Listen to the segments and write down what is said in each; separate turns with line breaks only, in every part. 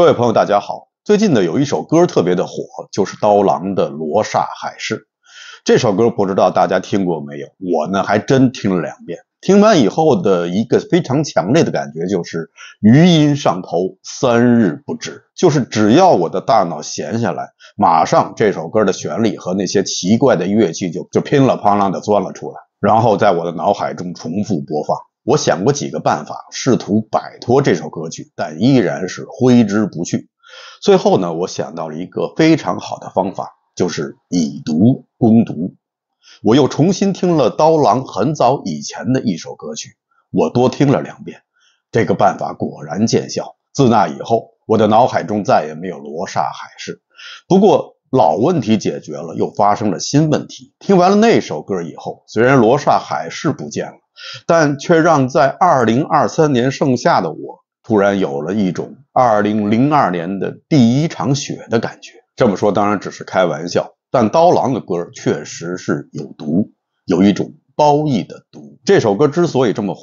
各位朋友，大家好。最近呢，有一首歌特别的火，就是刀郎的《罗刹海市》。这首歌不知道大家听过没有？我呢还真听了两遍。听完以后的一个非常强烈的感觉就是余音上头三日不止，就是只要我的大脑闲下来，马上这首歌的旋律和那些奇怪的乐器就就噼里啪啦的钻了出来，然后在我的脑海中重复播放。我想过几个办法，试图摆脱这首歌曲，但依然是挥之不去。最后呢，我想到了一个非常好的方法，就是以毒攻毒。我又重新听了刀郎很早以前的一首歌曲，我多听了两遍。这个办法果然见效。自那以后，我的脑海中再也没有《罗刹海市》。不过，老问题解决了，又发生了新问题。听完了那首歌以后，虽然《罗刹海市》不见了。但却让在二零二三年盛夏的我，突然有了一种二零零二年的第一场雪的感觉。这么说当然只是开玩笑，但刀郎的歌确实是有毒，有一种。褒义的“毒”。这首歌之所以这么火，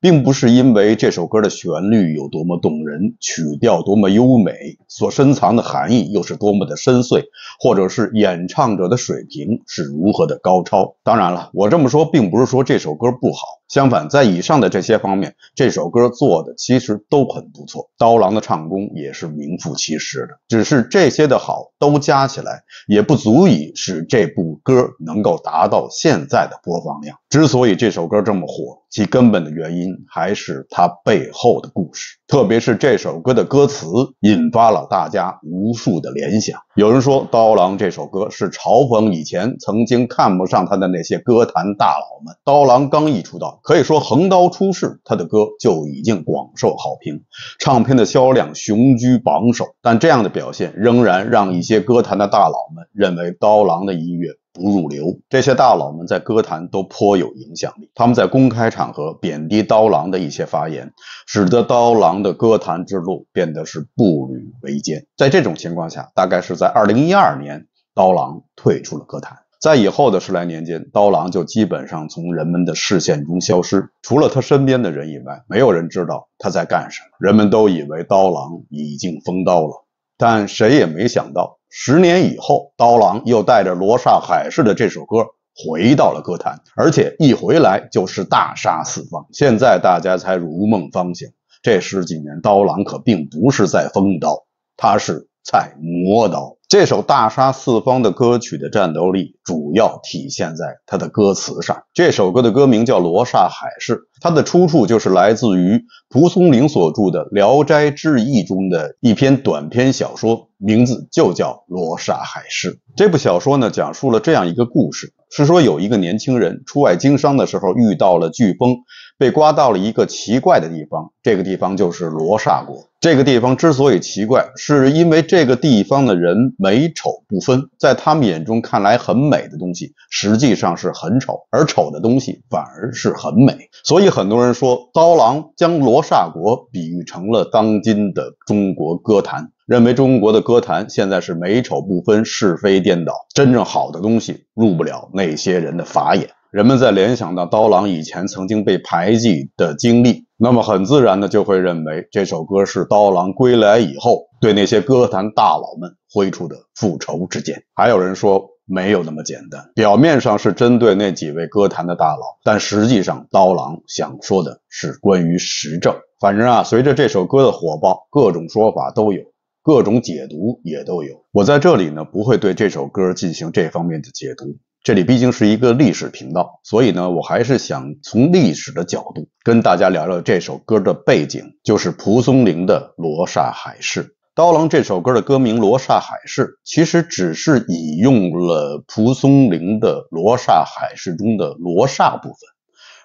并不是因为这首歌的旋律有多么动人，曲调多么优美，所深藏的含义又是多么的深邃，或者是演唱者的水平是如何的高超。当然了，我这么说，并不是说这首歌不好。相反，在以上的这些方面，这首歌做的其实都很不错。刀郎的唱功也是名副其实的，只是这些的好都加起来，也不足以使这部歌能够达到现在的播放量。之所以这首歌这么火，其根本的原因还是它背后的故事，特别是这首歌的歌词引发了大家无数的联想。有人说，刀郎这首歌是嘲讽以前曾经看不上他的那些歌坛大佬们。刀郎刚一出道，可以说横刀出世，他的歌就已经广受好评，唱片的销量雄居榜首。但这样的表现仍然让一些歌坛的大佬们认为刀郎的音乐。不入流，这些大佬们在歌坛都颇有影响力。他们在公开场合贬低刀郎的一些发言，使得刀郎的歌坛之路变得是步履维艰。在这种情况下，大概是在二零一二年，刀郎退出了歌坛。在以后的十来年间，刀郎就基本上从人们的视线中消失，除了他身边的人以外，没有人知道他在干什么。人们都以为刀郎已经封刀了。但谁也没想到，十年以后，刀郎又带着《罗刹海市》的这首歌回到了歌坛，而且一回来就是大杀四方。现在大家才如梦方醒，这十几年，刀郎可并不是在封刀，他是在磨刀。这首大杀四方的歌曲的战斗力主要体现在它的歌词上。这首歌的歌名叫《罗刹海市》，它的出处就是来自于蒲松龄所著的《聊斋志异》中的一篇短篇小说。名字就叫《罗刹海市》。这部小说呢，讲述了这样一个故事：是说有一个年轻人出外经商的时候，遇到了飓风，被刮到了一个奇怪的地方。这个地方就是罗刹国。这个地方之所以奇怪，是因为这个地方的人美丑不分，在他们眼中看来很美的东西，实际上是很丑；而丑的东西反而是很美。所以很多人说，刀郎将罗刹国比喻成了当今的中国歌坛。认为中国的歌坛现在是美丑不分、是非颠倒，真正好的东西入不了那些人的法眼。人们在联想到刀郎以前曾经被排挤的经历，那么很自然的就会认为这首歌是刀郎归来以后对那些歌坛大佬们挥出的复仇之剑。还有人说没有那么简单，表面上是针对那几位歌坛的大佬，但实际上刀郎想说的是关于时政。反正啊，随着这首歌的火爆，各种说法都有。各种解读也都有。我在这里呢，不会对这首歌进行这方面的解读。这里毕竟是一个历史频道，所以呢，我还是想从历史的角度跟大家聊聊这首歌的背景，就是蒲松龄的《罗刹海市》。刀郎这首歌的歌名《罗刹海市》，其实只是引用了蒲松龄的《罗刹海市》中的“罗刹”部分，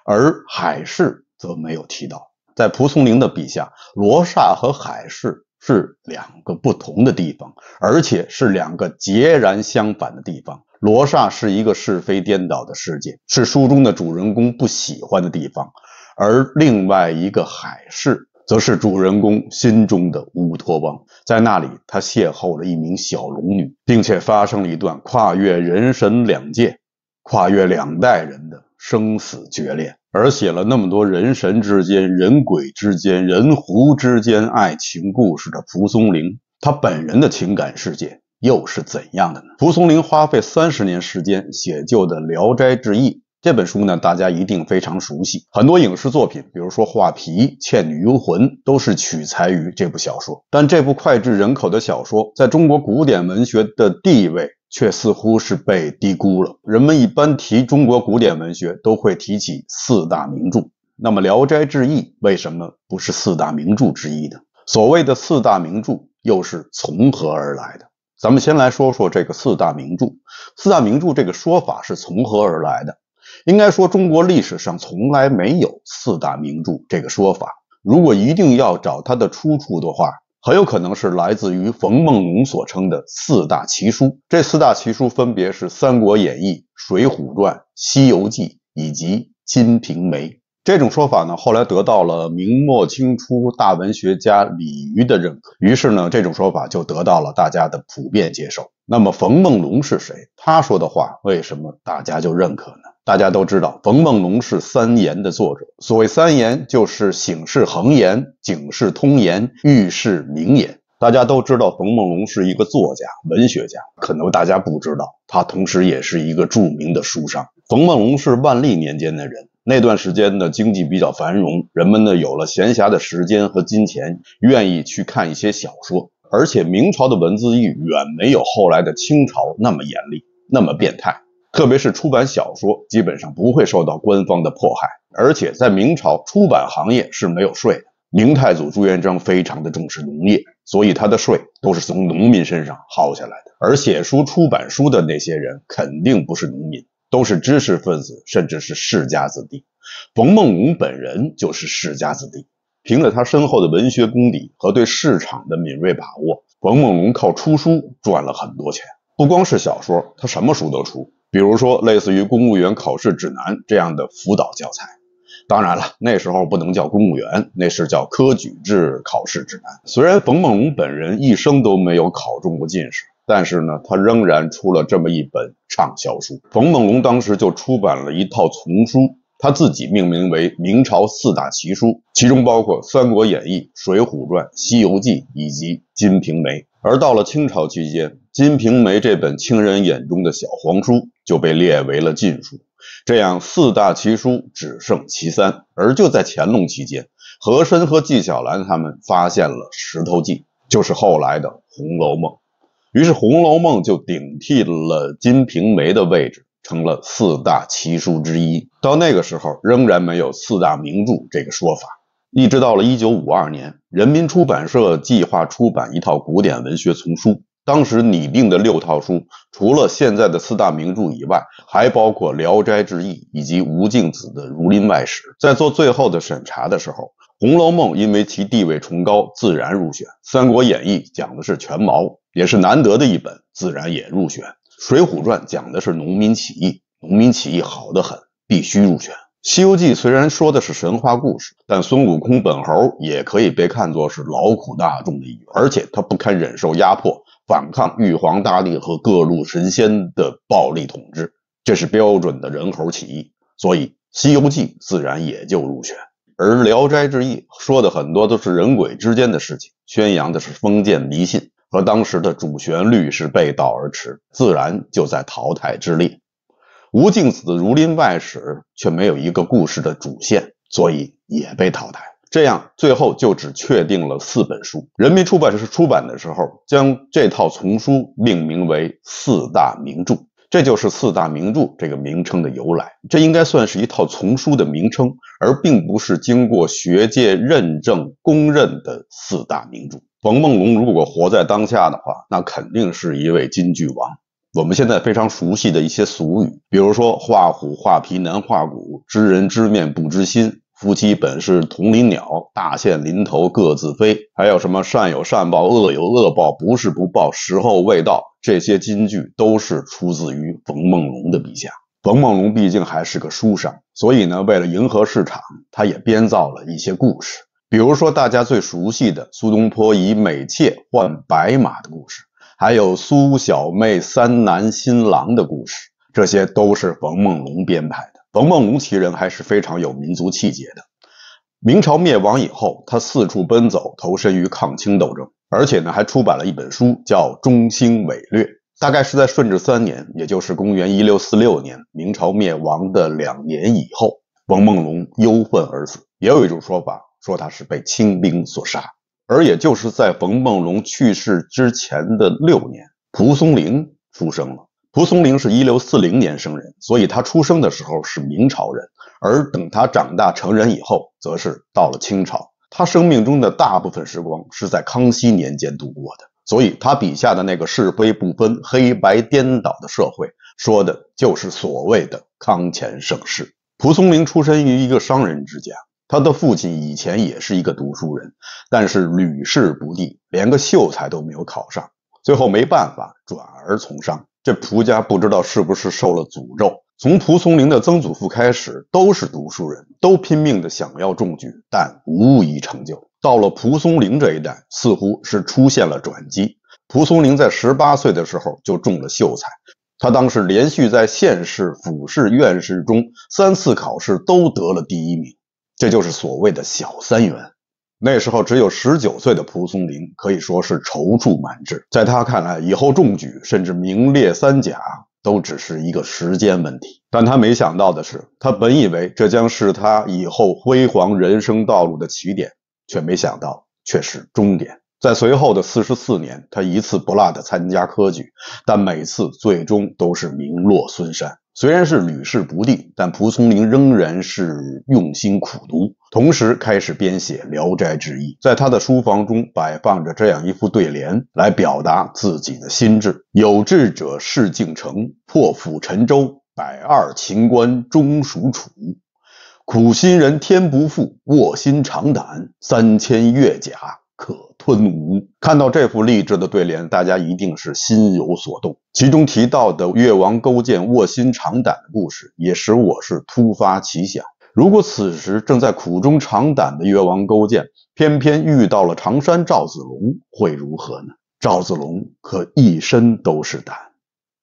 而“海市”则没有提到。在蒲松龄的笔下，罗刹和海市。是两个不同的地方，而且是两个截然相反的地方。罗刹是一个是非颠倒的世界，是书中的主人公不喜欢的地方；而另外一个海市，则是主人公心中的乌托邦，在那里他邂逅了一名小龙女，并且发生了一段跨越人神两界、跨越两代人的。生死决裂，而写了那么多人神之间、人鬼之间、人狐之间爱情故事的蒲松龄，他本人的情感世界又是怎样的呢？蒲松龄花费三十年时间写就的《聊斋志异》。这本书呢，大家一定非常熟悉。很多影视作品，比如说《画皮》《倩女幽魂》，都是取材于这部小说。但这部脍炙人口的小说，在中国古典文学的地位却似乎是被低估了。人们一般提中国古典文学，都会提起四大名著。那么《聊斋志异》为什么不是四大名著之一呢？所谓的四大名著又是从何而来的？咱们先来说说这个四大名著。四大名著这个说法是从何而来的？应该说，中国历史上从来没有“四大名著”这个说法。如果一定要找它的出处的话，很有可能是来自于冯梦龙所称的“四大奇书”。这四大奇书分别是《三国演义》《水浒传》《西游记》以及《金瓶梅》。这种说法呢，后来得到了明末清初大文学家李渔的认可，于是呢，这种说法就得到了大家的普遍接受。那么，冯梦龙是谁？他说的话为什么大家就认可呢？大家都知道，冯梦龙是三言的作者。所谓三言，就是《醒世恒言》《警世通言》《遇世明言》。大家都知道冯梦龙是一个作家、文学家，可能大家不知道，他同时也是一个著名的书商。冯梦龙是万历年间的人。那段时间呢，经济比较繁荣，人们呢有了闲暇的时间和金钱，愿意去看一些小说。而且明朝的文字狱远没有后来的清朝那么严厉、那么变态。特别是出版小说，基本上不会受到官方的迫害。而且在明朝，出版行业是没有税的。明太祖朱元璋非常的重视农业，所以他的税都是从农民身上薅下来的。而写书、出版书的那些人，肯定不是农民。都是知识分子，甚至是世家子弟。冯梦龙本人就是世家子弟，凭着他深厚的文学功底和对市场的敏锐把握，冯梦龙靠出书赚了很多钱。不光是小说，他什么书都出，比如说类似于《公务员考试指南》这样的辅导教材。当然了，那时候不能叫公务员，那是叫科举制考试指南。虽然冯梦龙本人一生都没有考中过进士。但是呢，他仍然出了这么一本畅销书。冯梦龙当时就出版了一套丛书，他自己命名为《明朝四大奇书》，其中包括《三国演义》《水浒传》《西游记》以及《金瓶梅》。而到了清朝期间，《金瓶梅》这本清人眼中的小黄书就被列为了禁书，这样四大奇书只剩其三。而就在乾隆期间，和珅和纪晓岚他们发现了《石头记》，就是后来的《红楼梦》。于是，《红楼梦》就顶替了《金瓶梅》的位置，成了四大奇书之一。到那个时候，仍然没有“四大名著”这个说法，一直到了1952年，人民出版社计划出版一套古典文学丛书。当时拟定的六套书，除了现在的四大名著以外，还包括《聊斋志异》以及吴敬梓的《儒林外史》。在做最后的审查的时候，《红楼梦》因为其地位崇高，自然入选。《三国演义》讲的是权谋，也是难得的一本，自然也入选。《水浒传》讲的是农民起义，农民起义好得很，必须入选。《西游记》虽然说的是神话故事，但孙悟空本猴也可以被看作是劳苦大众的一员，而且他不堪忍受压迫，反抗玉皇大帝和各路神仙的暴力统治，这是标准的人猴起义，所以《西游记》自然也就入选。而《聊斋志异》说的很多都是人鬼之间的事情，宣扬的是封建迷信，和当时的主旋律是背道而驰，自然就在淘汰之列。吴敬梓的《儒林外史》却没有一个故事的主线，所以也被淘汰。这样最后就只确定了四本书。人民出版社出版的时候，将这套丛书命名为《四大名著》。这就是四大名著这个名称的由来，这应该算是一套丛书的名称，而并不是经过学界认证公认的四大名著。冯梦龙如果活在当下的话，那肯定是一位金句王。我们现在非常熟悉的一些俗语，比如说“画虎画皮难画骨，知人知面不知心”。夫妻本是同林鸟，大限临头各自飞。还有什么善有善报，恶有恶报，不是不报，时候未到。这些金句都是出自于冯梦龙的笔下。冯梦龙毕竟还是个书商，所以呢，为了迎合市场，他也编造了一些故事。比如说大家最熟悉的苏东坡以美妾换白马的故事，还有苏小妹三男新郎的故事，这些都是冯梦龙编排。冯梦龙其人还是非常有民族气节的。明朝灭亡以后，他四处奔走，投身于抗清斗争，而且呢还出版了一本书，叫《中兴伪略》。大概是在顺治三年，也就是公元1646年，明朝灭亡的两年以后，冯梦龙忧愤而死。也有一种说法说他是被清兵所杀。而也就是在冯梦龙去世之前的六年，蒲松龄出生了。蒲松龄是一六四零年生人，所以他出生的时候是明朝人，而等他长大成人以后，则是到了清朝。他生命中的大部分时光是在康熙年间度过的，所以他笔下的那个是非不分、黑白颠倒的社会，说的就是所谓的康乾盛世。蒲松龄出身于一个商人之家，他的父亲以前也是一个读书人，但是屡试不第，连个秀才都没有考上，最后没办法转而从商。这蒲家不知道是不是受了诅咒，从蒲松龄的曾祖父开始都是读书人，都拼命的想要中举，但无一成就。到了蒲松龄这一代，似乎是出现了转机。蒲松龄在十八岁的时候就中了秀才，他当时连续在县试、府试、院试中三次考试都得了第一名，这就是所谓的小三元。那时候只有十九岁的蒲松龄可以说是踌躇满志，在他看来，以后中举甚至名列三甲都只是一个时间问题。但他没想到的是，他本以为这将是他以后辉煌人生道路的起点，却没想到却是终点。在随后的四十四年，他一次不落地参加科举，但每次最终都是名落孙山。虽然是屡试不第，但蒲松龄仍然是用心苦读，同时开始编写《聊斋志异》。在他的书房中摆放着这样一副对联，来表达自己的心智：“有志者事竟成，破釜沉舟，百二秦关终属楚；苦心人天不负，卧薪尝胆，三千越甲。”可吞吴。看到这副励志的对联，大家一定是心有所动。其中提到的越王勾践卧薪尝胆的故事，也使我是突发奇想：如果此时正在苦中尝胆的越王勾践，偏偏遇到了常山赵子龙，会如何呢？赵子龙可一身都是胆，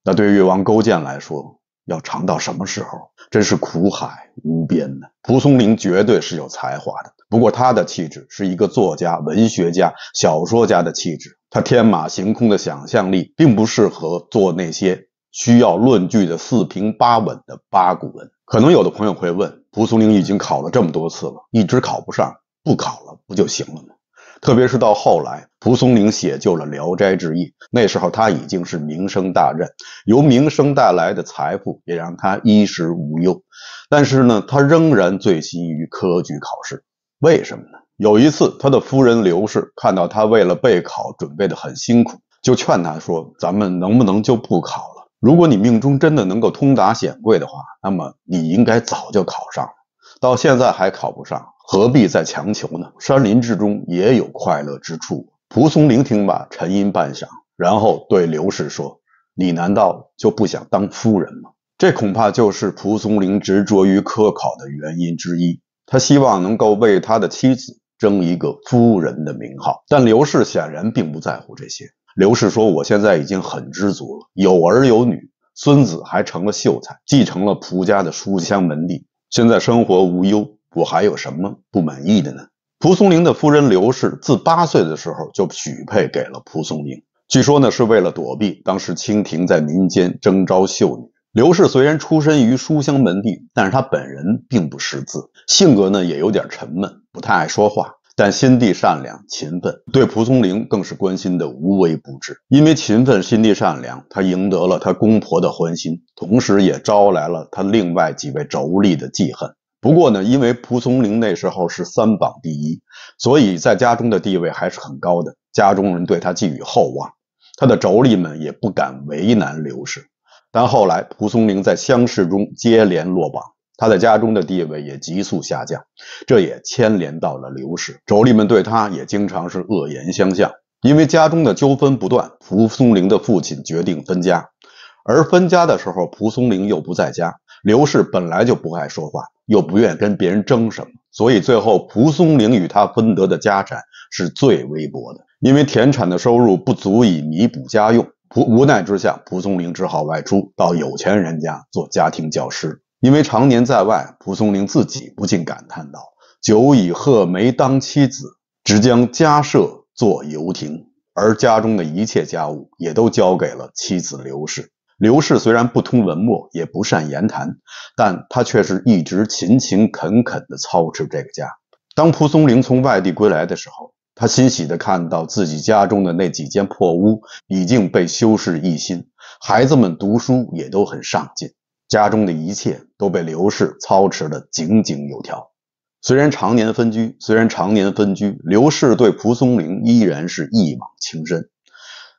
那对越王勾践来说，要尝到什么时候，真是苦海无边呢？蒲松龄绝对是有才华的。不过，他的气质是一个作家、文学家、小说家的气质。他天马行空的想象力，并不适合做那些需要论据的四平八稳的八股文。可能有的朋友会问：蒲松龄已经考了这么多次了，一直考不上，不考了不就行了吗？特别是到后来，蒲松龄写就了《聊斋志异》，那时候他已经是名声大振，由名声带来的财富也让他衣食无忧。但是呢，他仍然醉心于科举考试。为什么呢？有一次，他的夫人刘氏看到他为了备考准备的很辛苦，就劝他说：“咱们能不能就不考了？如果你命中真的能够通达显贵的话，那么你应该早就考上了，到现在还考不上，何必再强求呢？”山林之中也有快乐之处。蒲松龄听罢，沉吟半晌，然后对刘氏说：“你难道就不想当夫人吗？”这恐怕就是蒲松龄执着于科考的原因之一。他希望能够为他的妻子争一个夫人的名号，但刘氏显然并不在乎这些。刘氏说：“我现在已经很知足了，有儿有女，孙子还成了秀才，继承了蒲家的书香门第，现在生活无忧，我还有什么不满意的呢？”蒲松龄的夫人刘氏自八岁的时候就许配给了蒲松龄，据说呢是为了躲避当时清廷在民间征召秀女。刘氏虽然出身于书香门第，但是他本人并不识字，性格呢也有点沉闷，不太爱说话，但心地善良、勤奋，对蒲松龄更是关心的无微不至。因为勤奋、心地善良，他赢得了他公婆的欢心，同时也招来了他另外几位妯娌的嫉恨。不过呢，因为蒲松龄那时候是三榜第一，所以在家中的地位还是很高的，家中人对他寄予厚望，他的妯娌们也不敢为难刘氏。但后来，蒲松龄在乡试中接连落榜，他在家中的地位也急速下降，这也牵连到了刘氏妯娌们，对他也经常是恶言相向。因为家中的纠纷不断，蒲松龄的父亲决定分家，而分家的时候，蒲松龄又不在家。刘氏本来就不爱说话，又不愿跟别人争什么，所以最后蒲松龄与他分得的家产是最微薄的，因为田产的收入不足以弥补家用。蒲无奈之下，蒲松龄只好外出到有钱人家做家庭教师。因为常年在外，蒲松龄自己不禁感叹道：“久已鹤眉当妻子，只将家设作游亭。”而家中的一切家务也都交给了妻子刘氏。刘氏虽然不通文墨，也不善言谈，但她却是一直勤勤恳恳地操持这个家。当蒲松龄从外地归来的时候，他欣喜地看到自己家中的那几间破屋已经被修饰一新，孩子们读书也都很上进，家中的一切都被刘氏操持得井井有条。虽然常年分居，虽然常年分居，刘氏对蒲松龄依然是一往情深。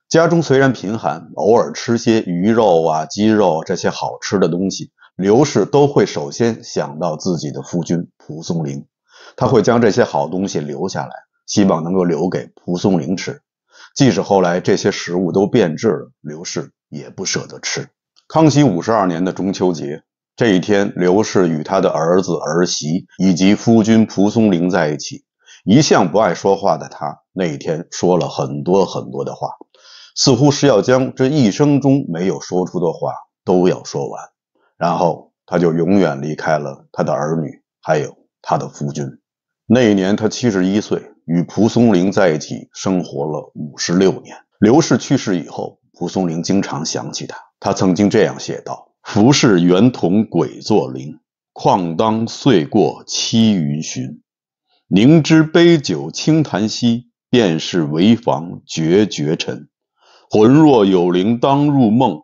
家中虽然贫寒，偶尔吃些鱼肉啊、鸡肉这些好吃的东西，刘氏都会首先想到自己的夫君蒲松龄，他会将这些好东西留下来。希望能够留给蒲松龄吃，即使后来这些食物都变质了，刘氏也不舍得吃。康熙五十二年的中秋节这一天，刘氏与他的儿子、儿媳以及夫君蒲松龄在一起。一向不爱说话的他，那一天说了很多很多的话，似乎是要将这一生中没有说出的话都要说完，然后他就永远离开了他的儿女，还有他的夫君。那一年，他七十一岁。与蒲松龄在一起生活了五十六年。刘氏去世以后，蒲松龄经常想起他。他曾经这样写道：“浮世圆同鬼作灵，况当岁过七旬旬。凝脂杯酒清谈息，便是为房绝绝尘。魂若有灵当入梦，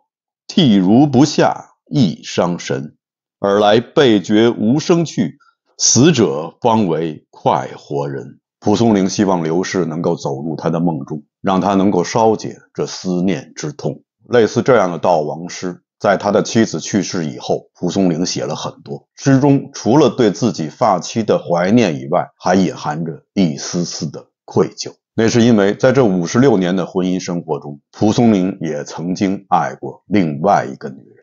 涕如不下亦伤神。尔来被觉无声去，死者方为快活人。”蒲松龄希望刘氏能够走入他的梦中，让他能够稍解这思念之痛。类似这样的悼亡诗，在他的妻子去世以后，蒲松龄写了很多。诗中除了对自己发妻的怀念以外，还隐含着一丝丝的愧疚。那是因为在这五十六年的婚姻生活中，蒲松龄也曾经爱过另外一个女人。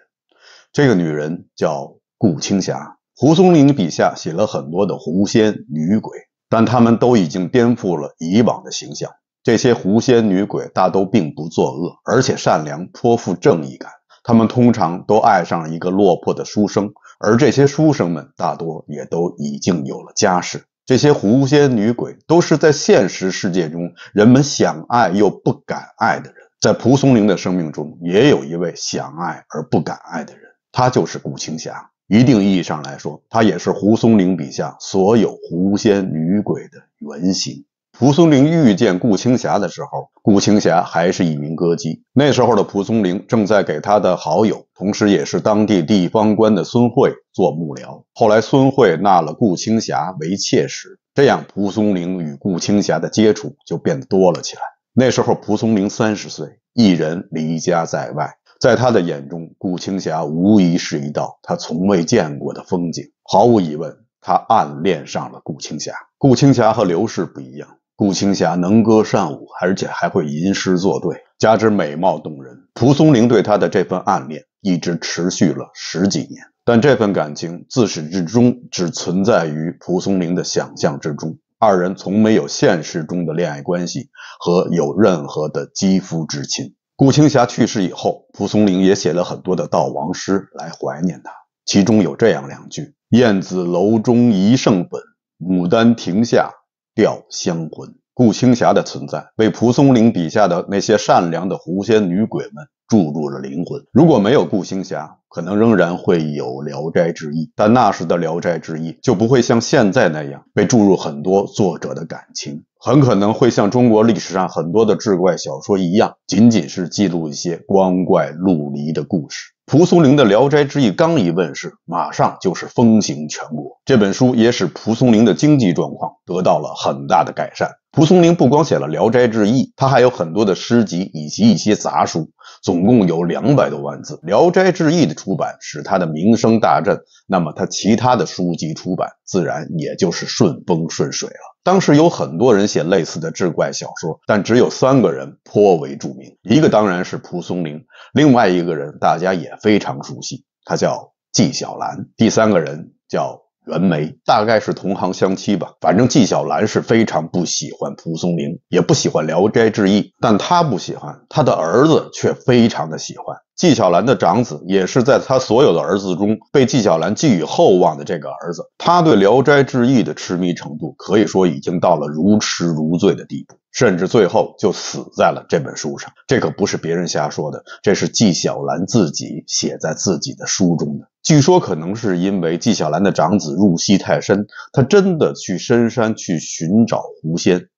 这个女人叫顾青霞。蒲松龄笔下写了很多的狐仙、女鬼。但他们都已经颠覆了以往的形象。这些狐仙女鬼大都并不作恶，而且善良，颇富正义感。他们通常都爱上了一个落魄的书生，而这些书生们大多也都已经有了家室。这些狐仙女鬼都是在现实世界中人们想爱又不敢爱的人。在蒲松龄的生命中，也有一位想爱而不敢爱的人，他就是顾青霞。一定意义上来说，他也是蒲松龄笔下所有狐仙女鬼的原型。蒲松龄遇见顾青霞的时候，顾青霞还是一名歌姬。那时候的蒲松龄正在给他的好友，同时也是当地地方官的孙慧做幕僚。后来孙慧纳了顾青霞为妾时，这样蒲松龄与顾青霞的接触就变得多了起来。那时候蒲松龄三十岁，一人离家在外。在他的眼中，顾青霞无疑是一道他从未见过的风景。毫无疑问，他暗恋上了顾青霞。顾青霞和刘氏不一样，顾青霞能歌善舞，而且还会吟诗作对，加之美貌动人。蒲松龄对她的这份暗恋一直持续了十几年，但这份感情自始至终只存在于蒲松龄的想象之中，二人从没有现实中的恋爱关系和有任何的肌肤之亲。顾青霞去世以后，蒲松龄也写了很多的悼亡诗来怀念她，其中有这样两句：“燕子楼中遗剩本，牡丹亭下吊香魂。”顾青霞的存在，为蒲松龄笔下的那些善良的狐仙女鬼们注入了灵魂。如果没有顾青霞，可能仍然会有《聊斋志异》，但那时的《聊斋志异》就不会像现在那样被注入很多作者的感情。很可能会像中国历史上很多的志怪小说一样，仅仅是记录一些光怪陆离的故事。蒲松龄的《聊斋志异》刚一问世，马上就是风行全国。这本书也使蒲松龄的经济状况得到了很大的改善。蒲松龄不光写了《聊斋志异》，他还有很多的诗集以及一些杂书。总共有两百多万字，《聊斋志异》的出版使他的名声大振，那么他其他的书籍出版自然也就是顺风顺水了。当时有很多人写类似的志怪小说，但只有三个人颇为著名，一个当然是蒲松龄，另外一个人大家也非常熟悉，他叫纪晓岚，第三个人叫。袁枚大概是同行相欺吧，反正纪晓岚是非常不喜欢蒲松龄，也不喜欢《聊斋志异》，但他不喜欢，他的儿子却非常的喜欢。纪晓岚的长子也是在他所有的儿子中被纪晓岚寄予厚望的这个儿子，他对《聊斋志异》的痴迷程度可以说已经到了如痴如醉的地步，甚至最后就死在了这本书上。这可不是别人瞎说的，这是纪晓岚自己写在自己的书中的。据说可能是因为纪晓岚的长子入戏太深，他真的去深山去寻找狐仙，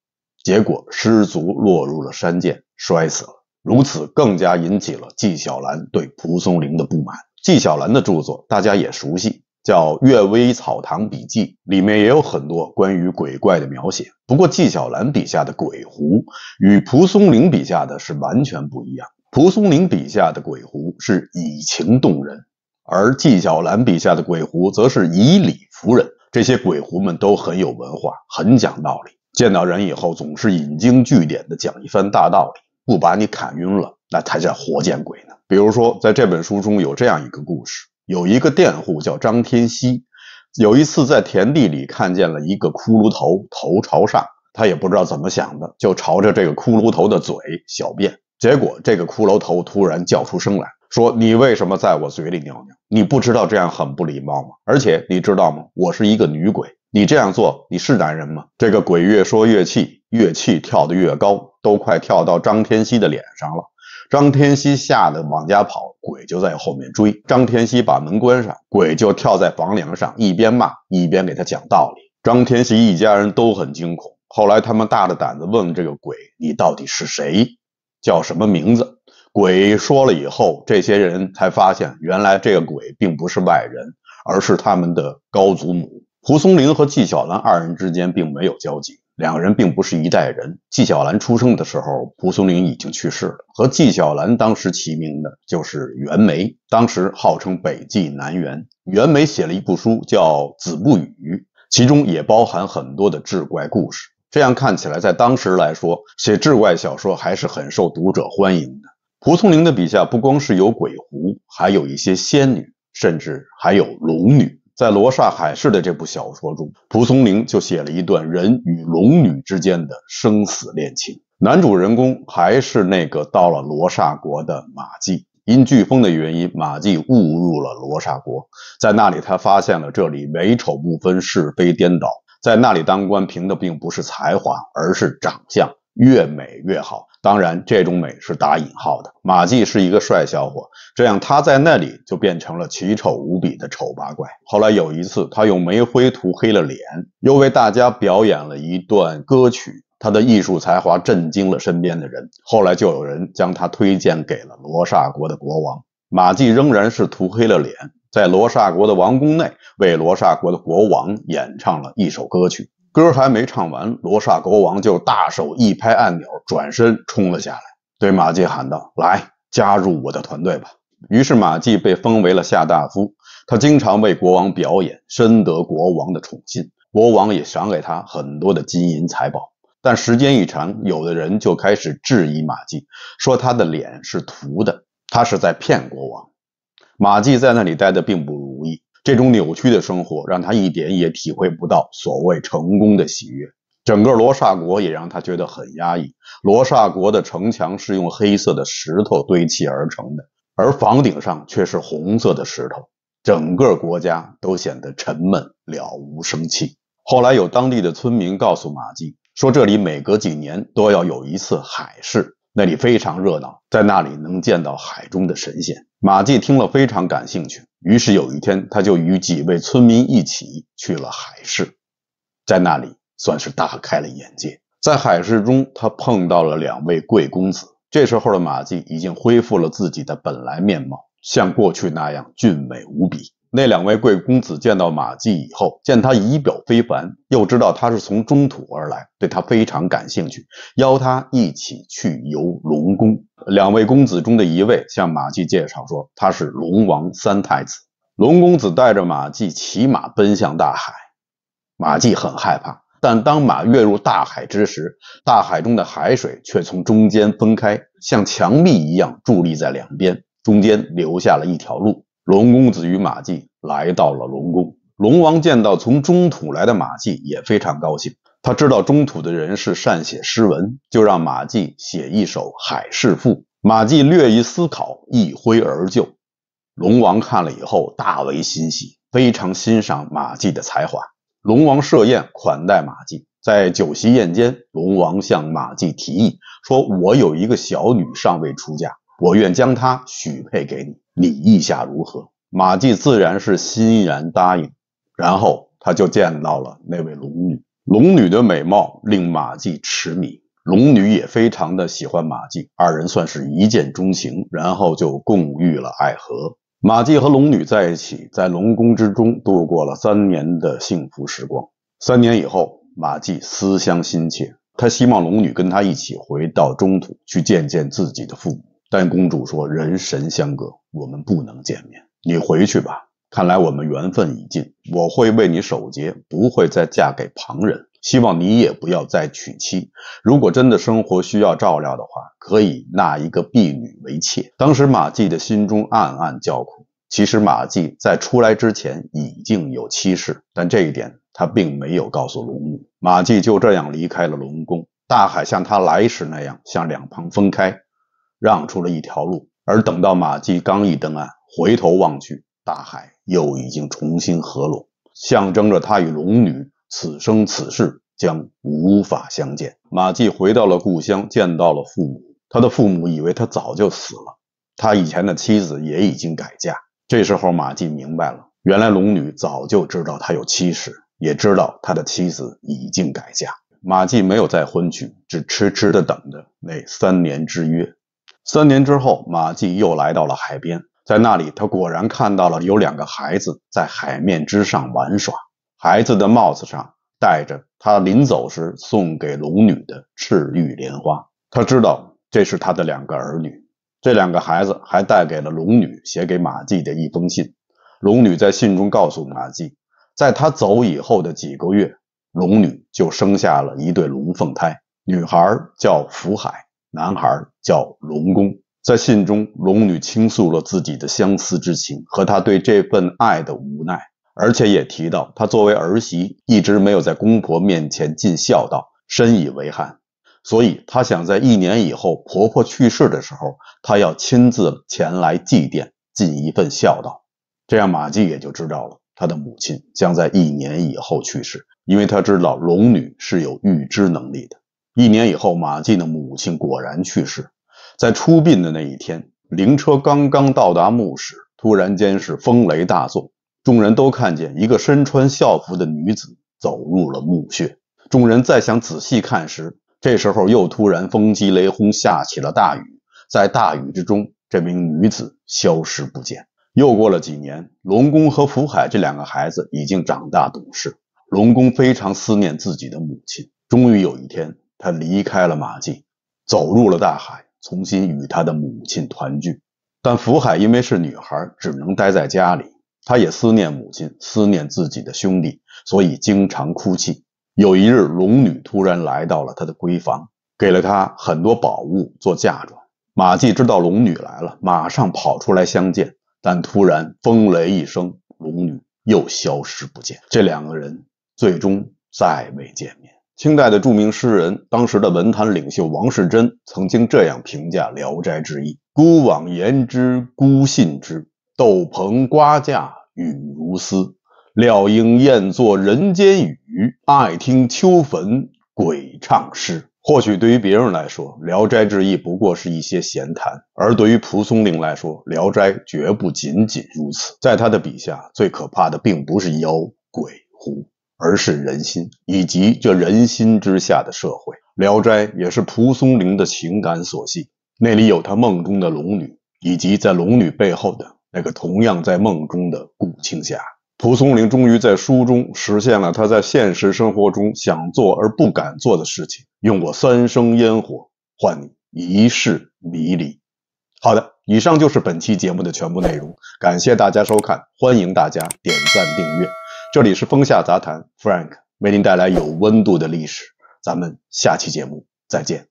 结果失足落入了山涧，摔死了。如此更加引起了纪晓岚对蒲松龄的不满。纪晓岚的著作大家也熟悉，叫《阅微草堂笔记》，里面也有很多关于鬼怪的描写。不过，纪晓岚笔下的鬼狐与蒲松龄笔下的是完全不一样。蒲松龄笔下的鬼狐是以情动人。而纪晓岚笔下的鬼狐，则是以理服人。这些鬼狐们都很有文化，很讲道理。见到人以后，总是引经据典的讲一番大道理，不把你砍晕了，那才叫活见鬼呢。比如说，在这本书中有这样一个故事：有一个佃户叫张天锡，有一次在田地里看见了一个骷髅头，头朝上。他也不知道怎么想的，就朝着这个骷髅头的嘴小便。结果，这个骷髅头突然叫出声来。说你为什么在我嘴里尿尿？你不知道这样很不礼貌吗？而且你知道吗？我是一个女鬼。你这样做，你是男人吗？这个鬼越说越气，越气跳得越高，都快跳到张天锡的脸上了。张天锡吓得往家跑，鬼就在后面追。张天锡把门关上，鬼就跳在房梁上，一边骂一边给他讲道理。张天锡一家人都很惊恐。后来他们大着胆子问这个鬼：“你到底是谁？叫什么名字？”鬼说了以后，这些人才发现，原来这个鬼并不是外人，而是他们的高祖母。蒲松龄和纪晓岚二人之间并没有交集，两人并不是一代人。纪晓岚出生的时候，蒲松龄已经去世了。和纪晓岚当时齐名的就是袁枚，当时号称北纪南袁。袁枚写了一部书叫《子不语》，其中也包含很多的志怪故事。这样看起来，在当时来说，写志怪小说还是很受读者欢迎的。蒲松龄的笔下不光是有鬼狐，还有一些仙女，甚至还有龙女。在《罗刹海市》的这部小说中，蒲松龄就写了一段人与龙女之间的生死恋情。男主人公还是那个到了罗刹国的马季，因飓风的原因，马季误入了罗刹国，在那里他发现了这里美丑不分、是非颠倒，在那里当官凭的并不是才华，而是长相，越美越好。当然，这种美是打引号的。马季是一个帅小伙，这样他在那里就变成了奇丑无比的丑八怪。后来有一次，他用煤灰涂黑了脸，又为大家表演了一段歌曲。他的艺术才华震惊了身边的人。后来就有人将他推荐给了罗刹国的国王。马季仍然是涂黑了脸，在罗刹国的王宫内为罗刹国的国王演唱了一首歌曲。歌还没唱完，罗刹国王就大手一拍按钮，转身冲了下来，对马季喊道：“来，加入我的团队吧！”于是马季被封为了夏大夫，他经常为国王表演，深得国王的宠信。国王也赏给他很多的金银财宝。但时间一长，有的人就开始质疑马季，说他的脸是涂的，他是在骗国王。马季在那里待的并不。这种扭曲的生活让他一点也体会不到所谓成功的喜悦，整个罗刹国也让他觉得很压抑。罗刹国的城墙是用黑色的石头堆砌而成的，而房顶上却是红色的石头，整个国家都显得沉闷了无生气。后来有当地的村民告诉马季，说这里每隔几年都要有一次海市。那里非常热闹，在那里能见到海中的神仙。马季听了非常感兴趣，于是有一天，他就与几位村民一起去了海市，在那里算是大开了眼界。在海市中，他碰到了两位贵公子。这时候的马季已经恢复了自己的本来面貌，像过去那样俊美无比。那两位贵公子见到马季以后，见他仪表非凡，又知道他是从中土而来，对他非常感兴趣，邀他一起去游龙宫。两位公子中的一位向马季介绍说，他是龙王三太子龙公子，带着马季骑马奔向大海。马季很害怕，但当马跃入大海之时，大海中的海水却从中间分开，像墙壁一样伫立在两边，中间留下了一条路。龙公子与马季来到了龙宫，龙王见到从中土来的马季也非常高兴。他知道中土的人是善写诗文，就让马季写一首《海市赋》。马季略一思考，一挥而就。龙王看了以后大为欣喜，非常欣赏马季的才华。龙王设宴款待马季，在酒席宴间，龙王向马季提议说：“我有一个小女尚未出嫁，我愿将她许配给你。”你意下如何？马季自然是欣然答应，然后他就见到了那位龙女。龙女的美貌令马季痴迷，龙女也非常的喜欢马季，二人算是一见钟情，然后就共浴了爱河。马季和龙女在一起，在龙宫之中度过了三年的幸福时光。三年以后，马季思乡心切，他希望龙女跟他一起回到中土去见见自己的父母。但公主说：“人神相隔，我们不能见面。你回去吧。看来我们缘分已尽。我会为你守节，不会再嫁给旁人。希望你也不要再娶妻。如果真的生活需要照料的话，可以纳一个婢女为妾。”当时马季的心中暗暗叫苦。其实马季在出来之前已经有妻室，但这一点他并没有告诉龙母。马季就这样离开了龙宫。大海像他来时那样向两旁分开。让出了一条路，而等到马季刚一登岸，回头望去，大海又已经重新合拢，象征着他与龙女此生此世将无法相见。马季回到了故乡，见到了父母，他的父母以为他早就死了，他以前的妻子也已经改嫁。这时候，马季明白了，原来龙女早就知道他有妻室，也知道他的妻子已经改嫁。马季没有再婚娶，只痴痴的等着那三年之约。三年之后，马季又来到了海边，在那里，他果然看到了有两个孩子在海面之上玩耍。孩子的帽子上戴着他临走时送给龙女的赤玉莲花。他知道这是他的两个儿女。这两个孩子还带给了龙女写给马季的一封信。龙女在信中告诉马季，在他走以后的几个月，龙女就生下了一对龙凤胎，女孩叫福海。男孩叫龙宫，在信中，龙女倾诉了自己的相思之情和她对这份爱的无奈，而且也提到她作为儿媳一直没有在公婆面前尽孝道，深以为憾。所以，他想在一年以后婆婆去世的时候，他要亲自前来祭奠，尽一份孝道。这样，马季也就知道了他的母亲将在一年以后去世，因为他知道龙女是有预知能力的。一年以后，马季的母亲果然去世。在出殡的那一天，灵车刚刚到达墓室，突然间是风雷大作，众人都看见一个身穿校服的女子走入了墓穴。众人再想仔细看时，这时候又突然风急雷轰，下起了大雨。在大雨之中，这名女子消失不见。又过了几年，龙宫和福海这两个孩子已经长大懂事。龙宫非常思念自己的母亲，终于有一天。他离开了马季，走入了大海，重新与他的母亲团聚。但福海因为是女孩，只能待在家里。他也思念母亲，思念自己的兄弟，所以经常哭泣。有一日，龙女突然来到了他的闺房，给了他很多宝物做嫁妆。马季知道龙女来了，马上跑出来相见，但突然风雷一声，龙女又消失不见。这两个人最终再未见面。清代的著名诗人，当时的文坛领袖王士祯曾经这样评价《聊斋志异》：“孤往言之，孤信之。斗棚瓜架雨如丝，料应宴作人间雨，爱听秋坟鬼唱诗。”或许对于别人来说，《聊斋志异》不过是一些闲谈，而对于蒲松龄来说，《聊斋》绝不仅仅如此。在他的笔下，最可怕的并不是妖鬼狐。而是人心，以及这人心之下的社会。《聊斋》也是蒲松龄的情感所系，那里有他梦中的龙女，以及在龙女背后的那个同样在梦中的顾青霞。蒲松龄终于在书中实现了他在现实生活中想做而不敢做的事情，用我三生烟火换你一世迷离。好的，以上就是本期节目的全部内容，感谢大家收看，欢迎大家点赞订阅。这里是《风下杂谈》，Frank 为您带来有温度的历史。咱们下期节目再见。